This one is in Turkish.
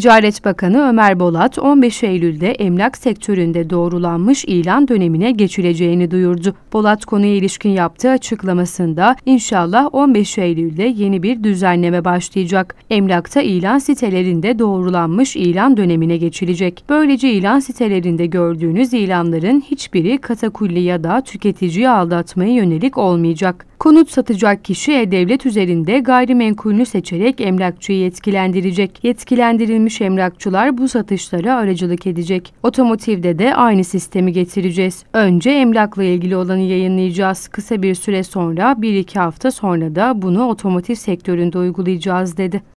Ticaret Bakanı Ömer Bolat 15 Eylül'de emlak sektöründe doğrulanmış ilan dönemine geçileceğini duyurdu. Bolat konuya ilişkin yaptığı açıklamasında inşallah 15 Eylül'de yeni bir düzenleme başlayacak. Emlakta ilan sitelerinde doğrulanmış ilan dönemine geçilecek. Böylece ilan sitelerinde gördüğünüz ilanların hiçbiri katakulli ya da tüketiciyi aldatmaya yönelik olmayacak. Konut satacak kişiye devlet üzerinde gayrimenkulünü seçerek emlakçıyı yetkilendirecek. Yetkilendirilmiş emlakçılar bu satışlara aracılık edecek. Otomotivde de aynı sistemi getireceğiz. Önce emlakla ilgili olanı yayınlayacağız. Kısa bir süre sonra, 1-2 hafta sonra da bunu otomotiv sektöründe uygulayacağız dedi.